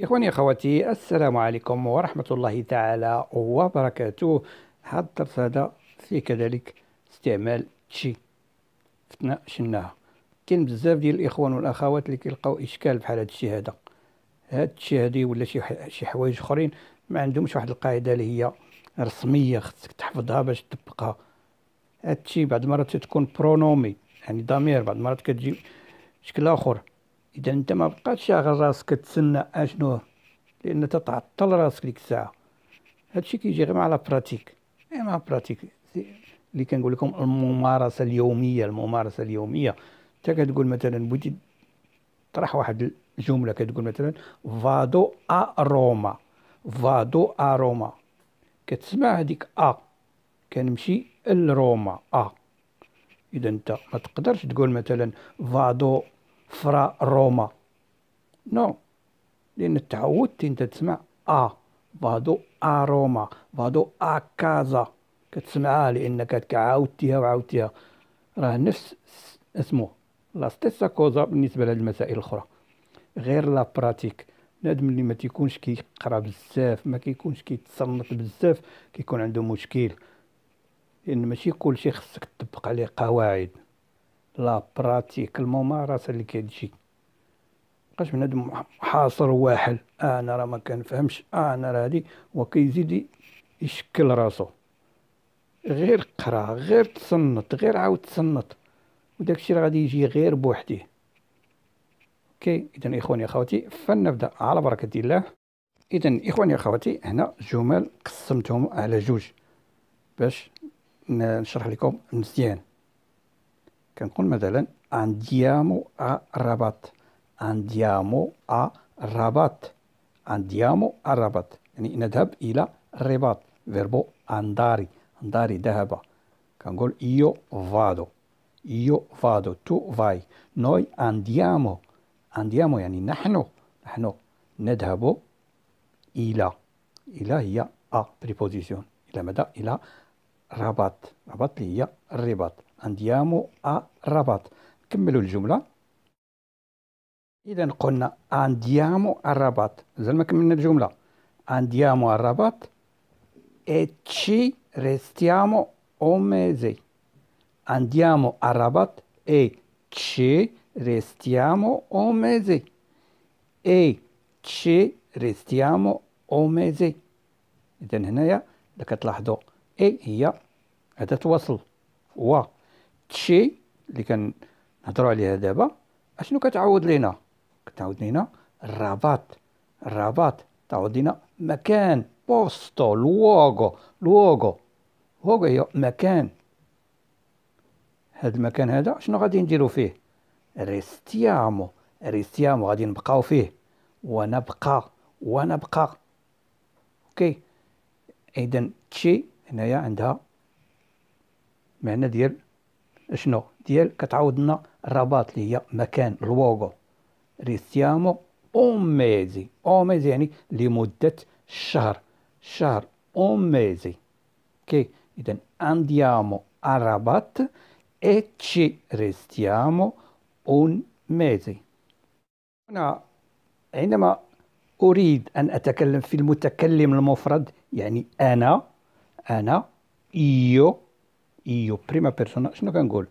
إخواني أخواتي السلام عليكم ورحمة الله تعالى وبركاته هذا الدرس هذا في كذلك استعمال تشي فتنا شناها كاين بزاف ديال الإخوان والأخوات اللي كيلقاو إشكال بحال هاد الشي هذا هاد الشي هادي ولا شي شي حوايج أخرين ما عندهمش واحد القاعدة اللي هي رسمية خصك تحفظها باش تطبقها هاد الشي بعض المرات تكون برونومي يعني ضمير بعض المرات كتجي شكل آخر اذا انت ما بقاتش على راسك تسنى اشنو لان تتعطل راسك ديك الساعه هادشي كيجي غير مع لا براتيك اي مع براتيك اللي كنقول لكم الممارسه اليوميه الممارسه اليوميه انت كتقول مثلا بغيتي طرح واحد الجمله كتقول مثلا فادو ا روما فادو ا روما كتسمع هذيك ا كنمشي لروما ا اذا انت ما تقدرش تقول مثلا فادو فرا روما نو لأن تعودت أنت تسمع أ فادو أ روما فادو أ كازا كتسمعها لأنك عاودتيها وعاودتيها راه نفس اسمه لا ستيسا كوزا بالنسبة لهاد المسائل الأخرى غير لا براتيك نادم اللي ما تيكونش كيقرا بزاف ما كيكونش كيتصنت بزاف كيكون عنده مشكل لان ماشي كلشي خصك تطبق عليه قواعد لا براتيك الممارسه اللي كتجي بقاش بنادم حاصر واحد انا راه ما كنفهمش انا راه هادي وكيزيد يشكل راسو غير قرا غير تصنت غير عاود تصنت وداكشي راه غادي يجي غير بوحديه اوكي اذا اخواني اخواتي فلنبدا على بركه الله اذا اخواني اخواتي هنا جمل قسمتهم على جوج باش نشرح لكم مزيان كنقول مثلا انديامو ا رباط انديامو ا رباط انديامو ا رباط يعني نذهب الى الرباط فيربو انداري انداري ذهب كنقول يو فادو يو فادو تو فاي نوي انديامو انديامو يعني نحن نحن نذهب الى الى هي ا بريبوزيسيون الى ماذا الى رباط رباط هي الرباط. andiamo a Rabat نكملوا الجملة إذا قلنا andiamo a Rabat مازال ما كملنا الجملة andiamo a Rabat e ci restiamo un mese andiamo a Rabat e ci restiamo un mese e ci restiamo un mese إذا هنايا كتلاحظوا إي هي أداة وصل و الشيء اللي كنهضروا عليها دابا اشنو كتعوض لينا كتعوض لينا الرباط الرباط تعوض لينا مكان بوستو لوغو لوغو لوغو هي مكان هاد المكان هذا شنو غادي نديرو فيه ريستيامو ريستيامو غادي نبقاو فيه ونبقى ونبقى اوكي اذا تشي هنايا عندها معنى ديال شنو ديال كتعاود لنا الرباط اللي هي مكان الوغو ريستيامو اوميزي اوميزي يعني لمده شهر شهر اوميزي كي اذا انديامو الرباط اي تشي ريستيامو اون ميزي هنا عندما أريد أن أتكلم في المتكلم المفرد يعني أنا أنا إيو io, prima persona, sono Gangol,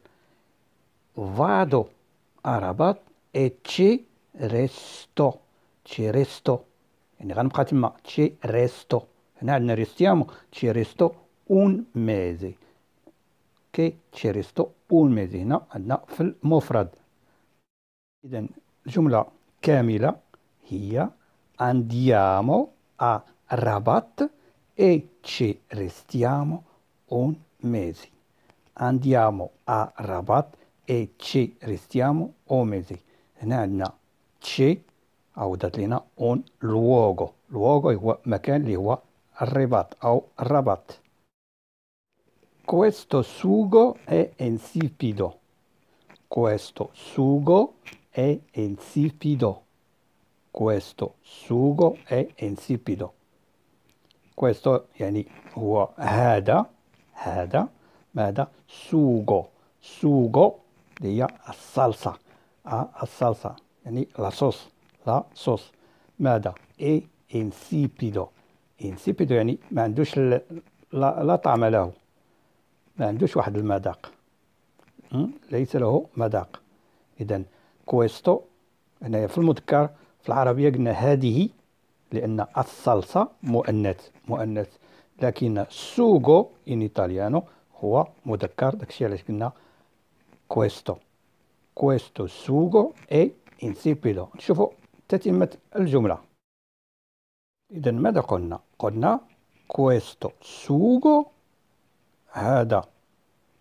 vado a Rabat e ci resto, ci resto. يعني غنبقى تما تشي ريستو هنا عندنا ريستيامو تشي ريستو اون ميزي كي تشي ريستو اون ميزي هنا عندنا في المفرد اذا الجمله كامله هي andiamo a Rabat e ci restiamo un mese andiamo a Rabat e ci restiamo un mese. هنا ci عودت لنا un luogo. luogo هو مكان اللي هو الرباط أو الرباط. Questo sugo è insipido. Questo sugo è insipido. Questo sugo è insipido. Questo vieni, qua, هذا هذا ماذا سوغو سوغو اللي هي الصلصة آه، الصلصة يعني لا صوص لا صوص ماذا اي انسيبيدو انسيبيدو يعني ما عندوش لا, لا طعم له ما عندوش واحد المذاق ليس له مذاق اذا كويستو هنا في المذكر في العربيه قلنا هذه لان الصلصه مؤنث مؤنث لكن سوغو ان ايطاليانو هو مذكر داكشي علاش قلنا كويستو كويستو سوغو اي انسيبيدو نشوفو تتمة الجملة إذا ماذا قلنا؟ قلنا كويستو سوغو هذا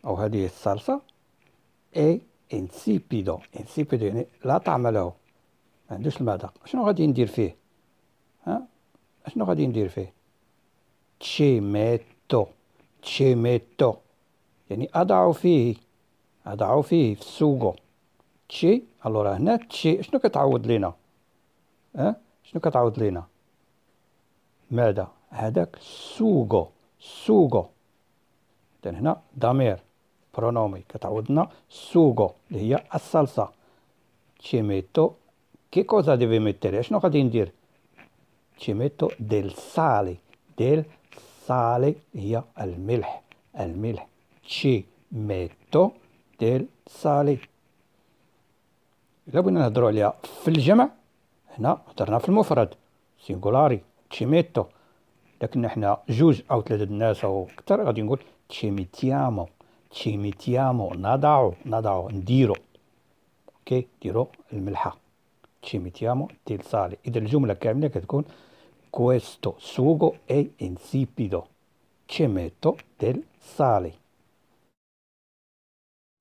أو هذه الصلصة اي انسيبيدو انسيبيدو يعني لا طعم له ما عندوش المذاق شنو غادي ندير فيه؟ ها؟ شنو غادي ندير فيه؟ تشيميتو تشيميتو يعني أضع فيه أضع فيه في السوق تشي الورا هنا تشي شنو كتعوض لينا أه؟ شنو كتعوض لينا ماذا هذاك سوغو سوغو إذن هنا ضمير برونومي كتعوضنا سوغو اللي هي الصلصة تشيميتو كي كوزا ديفي ميتيري شنو غادي ندير تشيميتو ديل سالي ديل سالي هي الملح الملح ci metto del sali إلا بغينا نهضرو عليها في الجمع هنا هضرنا في المفرد سينغولاري تشيميتو لكن حنا جوج أو ثلاثة الناس أو أكثر غادي نقول تشيميتيامو تشيميتيامو نضعو نضعو نديرو أوكي نديرو الملحة تشيميتيامو ديل سالي إذا الجملة كاملة كتكون كويستو سوغو اي انسيبيدو ci ميتو del سالي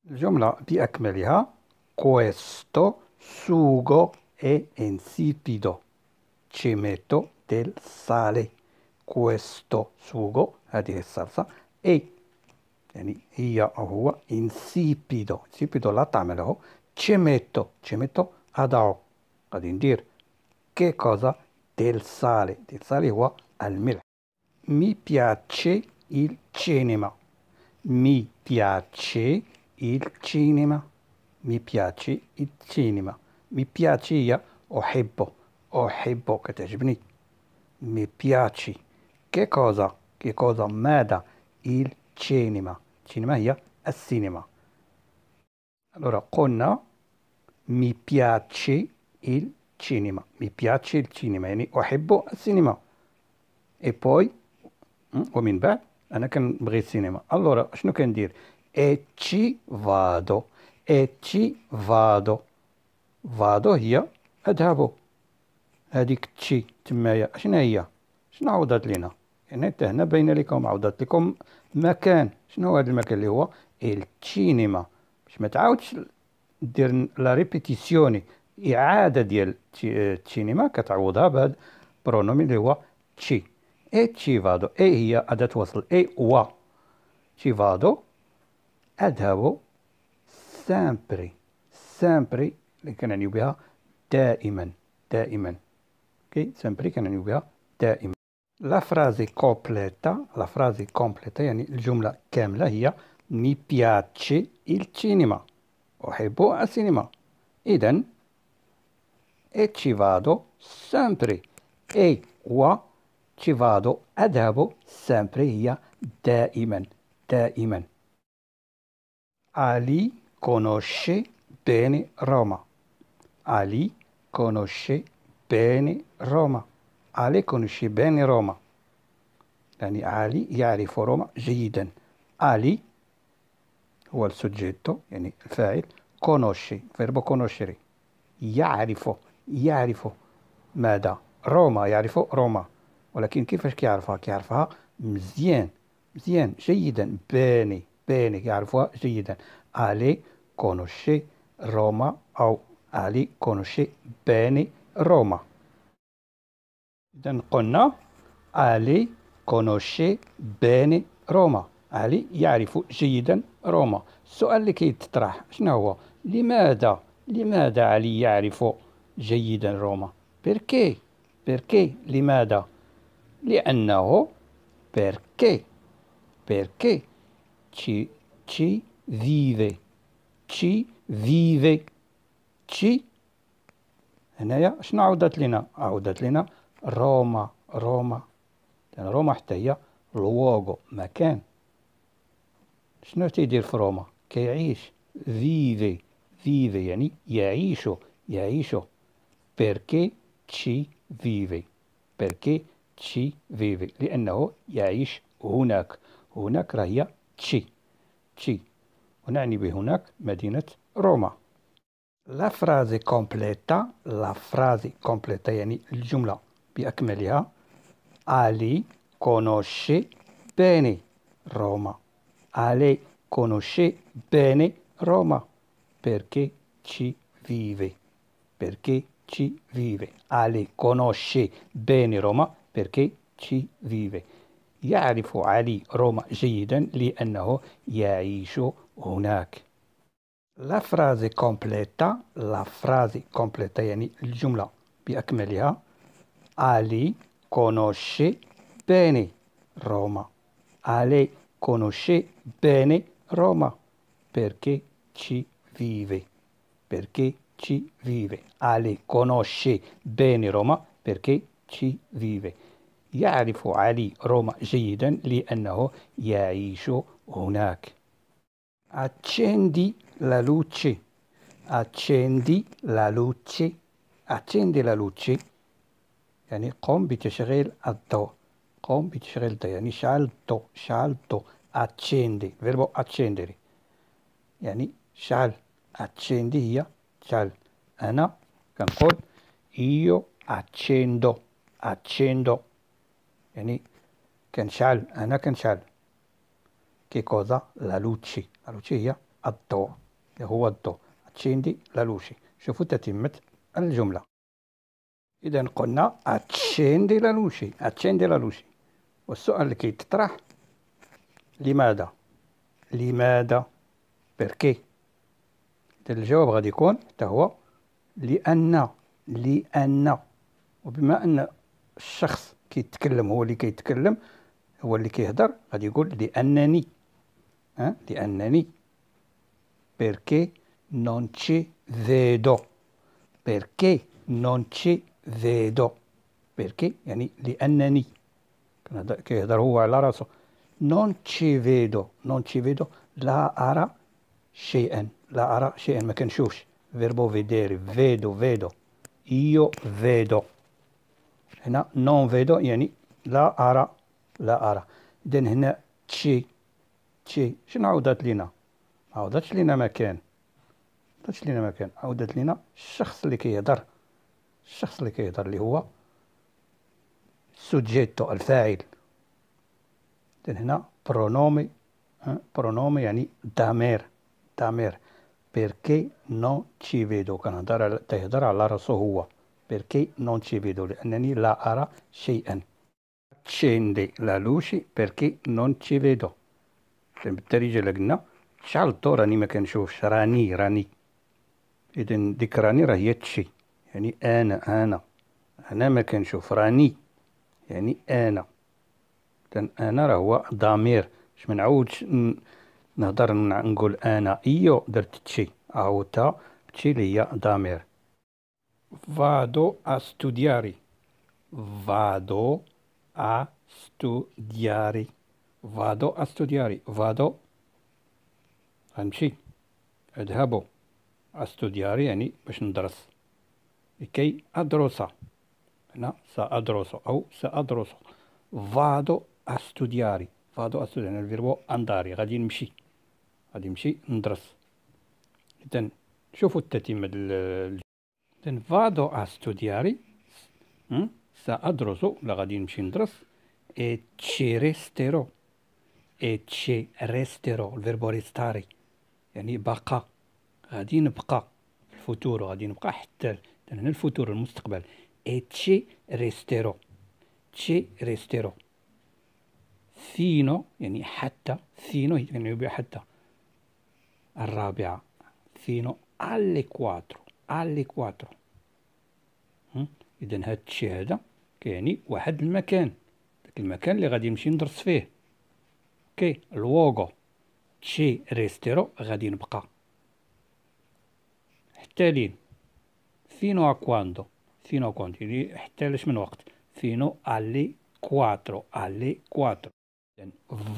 الجملة بأكملها questo sugo è insipido ci metto del sale questo sugo salsa الصلصة اي يعني هي أو هو انسيبيدو انسيبيدو لا طعم metto cemetto cemetto أضعه غادي ندير che cosa del sale del sale al الملح mi piace il cinema mi piace il cinema. Mi piace il cinema. Mi piace io ohibbo. Ohibbo che te تعجبني. Mi piace. Che cosa? Che cosa? Mada. Il cinema. Cinema هي cinema. Allora, قلنا mi piace il cinema. Mi piace il cinema. يعني أحب السينما. E poi ومن بعد أنا كنبغي cinema. Allora, شنو كندير؟ e ci vado e ci vado فادو هي اذهب هذيك تشي تمايا شنو هي شنو عوضت لينا يعني حتى هنا باينه لكم عوضت لكم مكان شنو هو هذا المكان اللي هو التشينيما باش ما تعاودش دير لا ريبيتيسيوني اعاده ديال التشينيما كتعوضها بهذا برونومي اللي هو تشي اي تشي فادو اي هي اداه وصل اي وا تشي فادو أذهب sempre sempre le canne كنعني imen, دائما imen. ok sempre canne كنعني بها imen. la frase completa la frase completa يعني الجملة كاملة هي mi piace il cinema a cinema. إذن e ci vado sempre e qua ci vado أذهب sempre imen, دائما imen. Ali conosce bene Roma. Ali conosce bene روما Ali conosce bene Roma يعني علي يعرف روما جيدا علي هو السوجيتو يعني الفاعل كونوشي فيرب كونوشيري يعرف يعرف ماذا روما يعرف روما ولكن كيفاش كيعرفها كيعرفها مزيان مزيان جيدا باني بينك يعرفوها يعني جيدا ألي كونوشي روما أو ألي كونوشي بيني روما إذا قلنا ألي كونوشي بيني روما علي يعرف جيدا روما السؤال اللي كيتطرح شنو هو لماذا لماذا علي يعرف جيدا روما بيركي بيركي لماذا لأنه بيركي بيركي ci, ci vive ci vive ci هنايا شنو عودت لنا عودت لنا روما روما لأن روما حتى هي لوغو مكان شنو تيدير في روما كيعيش فيفي فيفي يعني يعيش يعيش بيركي تشي فيفي بيركي تشي فيفي لأنه يعيش هناك هناك راهي تشي تشي ونعني بهناك مدينة روما لا فرازي كومبليتا لا فرازي كومبليتا يعني الجملة بأكملها علي conosce bene Roma Ale conosce bene Roma perché ci vive perché ci vive Ale conosce bene Roma perché ci vive يعرف علي روما جيدا لأنه يعيش هناك لا فرازي كومبليتا لا فرازي كومبليتا يعني الجملة بأكملها علي كونوشي بيني روما علي كونوشي بيني روما perché تشي فيفي Perché تشي فيفي Ale كونوشي بيني روما perché تشي فيفي يعرف علي روما جيدا لأنه يعيش هناك accendi la luce accendi la luce accendi la luce يعني قم بتشغيل الضوء قم بتشغيل الضوء يعني شعل الضوء شعل الضوء accendi verbo accendere يعني شعل accendi هي شعل أنا كنقول io accendo accendo يعني كنشعل أنا كنشعل كيكوزا لا لوتشي لا لوتشي هي الضوء هو الضوء تشيندي لا لوشي شوفوا تتمة الجملة إذا قلنا أتشيندي لا لوشي أتشيندي لا لوشي والسؤال اللي كيتطرح لماذا لماذا بيركي الجواب غادي يكون حتى هو لأن لأن وبما أن الشخص كيتكلم هو اللي كيتكلم هو اللي كيهضر غادي يقول لانني ها لانني بيركي نون تشي فيدو بيركي نون تشي فيدو بيركي يعني لانني كيهضر هو على راسو نون تشي فيدو نون تشي فيدو لا ارى شيئا لا ارى شيئا ما كنشوفش فيربو فيديري فيدو فيدو io vedo هنا نون فيدو يعني لا أرى لا أرى إذن هنا تشي تشي شنو عودت لينا ما لينا مكان عودتش لينا مكان عودت لينا الشخص اللي كيهضر الشخص اللي كيهضر اللي هو سوجيتو الفاعل إذن هنا برونومي برونومي يعني دامير دامير بيركي نو تشي فيدو كنهضر على تيهضر على راسو هو perché non ci vedo, لأنني لا أرى شيئا. accende la luce perché non ci vedo. بالدارجة اللي قلنا شحال الدور راني ما كنشوفش راني راني إذا ديك راني ra yetchi تشي يعني أنا أنا أنا can show راني يعني أنا إذا أنا راه هو ضمير باش ما نعاودش نهضر نقول أنا إيو درت تشي او تا تشي اللي هي ضمير Vado a studiare. Vado a studiare. Vado a studiare. Vado غنمشي أذهب أستودياري يعني باش ندرس لكي أدرس هنا سأدرس أو سأدرس فادو أستودياري فادو يعني الفيربو أنداري غادي نمشي غادي نمشي ندرس إذن شوفوا التتمة دن فادو أ سا سأدرسو لا غادي نمشي ندرس اي تشي ريستيرو اي تشي ريستيرو الفيربو ريستاري يعني بقى غادي نبقى الفوتور غادي نبقى حتى هنا الفوتور المستقبل اي تشي ريستيرو تشي ريستيرو فينو يعني حتى فينو يعني حتى الرابعه فينو الي كواترو الي كواترو اذا هاد الشيء هذا كيعني واحد المكان داك المكان اللي غادي نمشي ندرس فيه اوكي لوغو تشي ريستيرو غادي نبقى حتى لين فينو ا كواندو فينو كوندو يعني حتى لاش من وقت فينو الي كواترو الي كواترو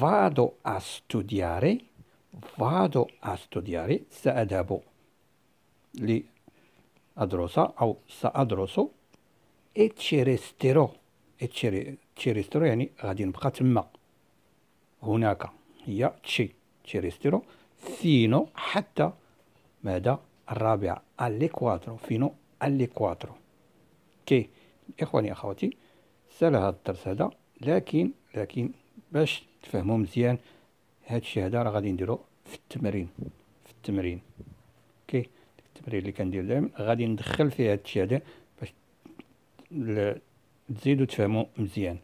فادو a studiare فادو a studiare سأذهب أدرس أو سأدرس اتشيريستيرو اتشيريستيرو يعني غادي نبقى تما هناك هي تشي تشيريستيرو فينو حتى ماذا الرابعة الإكواترو فينو الإكواترو كي إخواني أخواتي سهل هذا الدرس هذا لكن لكن باش تفهموا مزيان هادشي هذا راه غادي نديرو في التمرين في التمرين كي السبري اللي كندير دائما غادي ندخل فيه هذا الشيء هذا باش تزيدوا تفهموا مزيان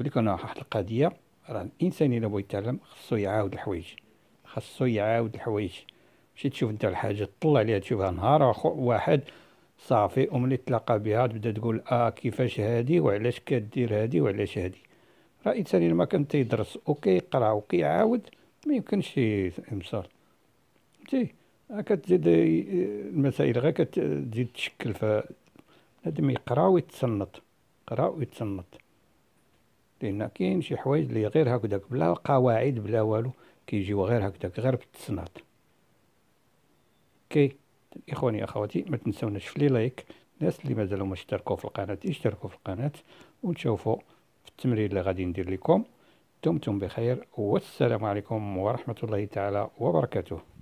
قلت انا واحد القضيه راه الانسان الا بغى يتعلم خصو يعاود الحوايج خصو يعاود الحوايج مشي تشوف انت الحاجه تطلع عليها تشوفها نهار واحد صافي وملي تلاقى بها تبدا تقول اه كيفاش هادي وعلاش كدير هادي وعلاش هادي راه الانسان الا ما كان تيدرس وكيقرا وكيعاود ما يمكنش يمسر فهمتي كتزيد المسائل غير كتزيد تشكل ف لازم يقرا ويتصنت يقرا ويتصنت لان كاين شي حوايج اللي غير هكذاك بلا قواعد بلا والو كيجيو غير هكذاك غير بالتسناط كي اخواني اخواتي ما تنساوناش في لي لايك الناس اللي مازالوا ما اشتركوا في القناه اشتركوا في القناه ونشوفوا في التمرين اللي غادي ندير لكم دمتم بخير والسلام عليكم ورحمه الله تعالى وبركاته